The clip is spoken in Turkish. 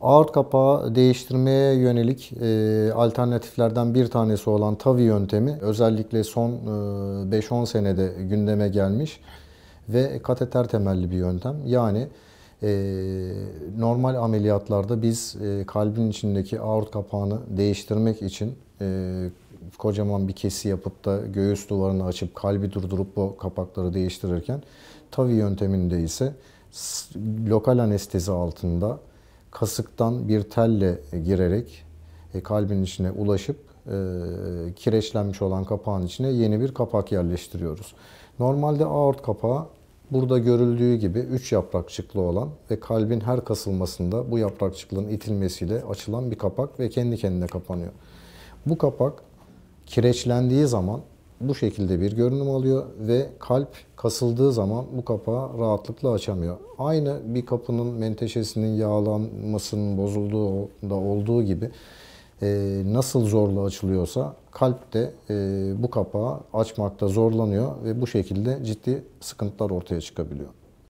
Aort kapağı değiştirmeye yönelik e, alternatiflerden bir tanesi olan TAVI yöntemi özellikle son e, 5-10 senede gündeme gelmiş ve kateter temelli bir yöntem. Yani e, normal ameliyatlarda biz e, kalbin içindeki aort kapağını değiştirmek için e, kocaman bir kesi yapıp da göğüs duvarını açıp kalbi durdurup bu kapakları değiştirirken TAVI yönteminde ise lokal anestezi altında kasıktan bir telle e, girerek e, kalbin içine ulaşıp e, kireçlenmiş olan kapağın içine yeni bir kapak yerleştiriyoruz. Normalde aort kapağı burada görüldüğü gibi 3 yaprakçıklı olan ve kalbin her kasılmasında bu yaprakçıklığın itilmesiyle açılan bir kapak ve kendi kendine kapanıyor. Bu kapak kireçlendiği zaman bu şekilde bir görünüm alıyor ve kalp kasıldığı zaman bu kapağı rahatlıkla açamıyor. Aynı bir kapının menteşesinin yağlanmasının bozulduğu da olduğu gibi e, nasıl zorla açılıyorsa kalp de e, bu kapağı açmakta zorlanıyor ve bu şekilde ciddi sıkıntılar ortaya çıkabiliyor.